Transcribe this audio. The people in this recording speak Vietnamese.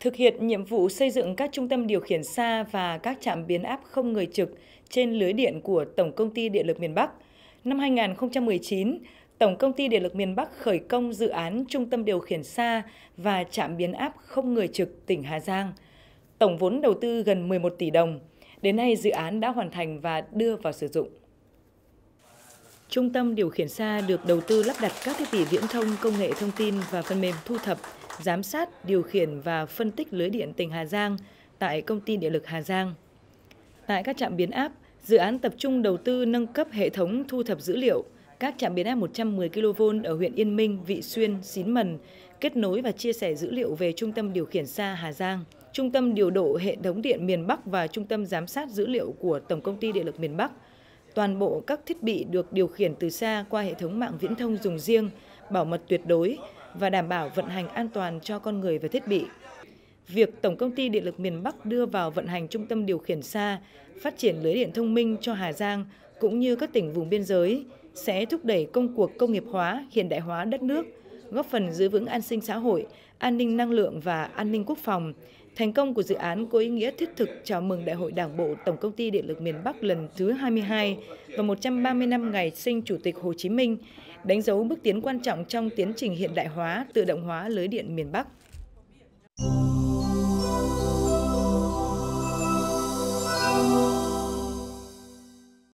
Thực hiện nhiệm vụ xây dựng các trung tâm điều khiển xa và các trạm biến áp không người trực trên lưới điện của Tổng Công ty Điện lực miền Bắc, năm 2019, Tổng Công ty Điện lực miền Bắc khởi công dự án Trung tâm điều khiển xa và trạm biến áp không người trực tỉnh Hà Giang. Tổng vốn đầu tư gần 11 tỷ đồng. Đến nay, dự án đã hoàn thành và đưa vào sử dụng. Trung tâm điều khiển xa được đầu tư lắp đặt các thiết bị viễn thông công nghệ thông tin và phần mềm thu thập, giám sát, điều khiển và phân tích lưới điện tỉnh Hà Giang tại Công ty Điện lực Hà Giang. Tại các trạm biến áp, dự án tập trung đầu tư nâng cấp hệ thống thu thập dữ liệu, các trạm biến áp 110 kV ở huyện Yên Minh, Vị Xuyên, Xín Mần kết nối và chia sẻ dữ liệu về Trung tâm Điều khiển xa Hà Giang, Trung tâm Điều độ Hệ thống điện miền Bắc và Trung tâm Giám sát dữ liệu của Tổng Công ty Điện lực miền Bắc. Toàn bộ các thiết bị được điều khiển từ xa qua hệ thống mạng viễn thông dùng riêng, bảo mật tuyệt đối, và đảm bảo vận hành an toàn cho con người và thiết bị. Việc Tổng Công ty Điện lực miền Bắc đưa vào vận hành trung tâm điều khiển xa, phát triển lưới điện thông minh cho Hà Giang cũng như các tỉnh vùng biên giới sẽ thúc đẩy công cuộc công nghiệp hóa, hiện đại hóa đất nước, góp phần giữ vững an sinh xã hội, an ninh năng lượng và an ninh quốc phòng. Thành công của dự án có ý nghĩa thiết thực chào mừng Đại hội Đảng bộ Tổng công ty Điện lực miền Bắc lần thứ 22 và 130 năm ngày sinh Chủ tịch Hồ Chí Minh, đánh dấu bước tiến quan trọng trong tiến trình hiện đại hóa, tự động hóa lưới điện miền Bắc.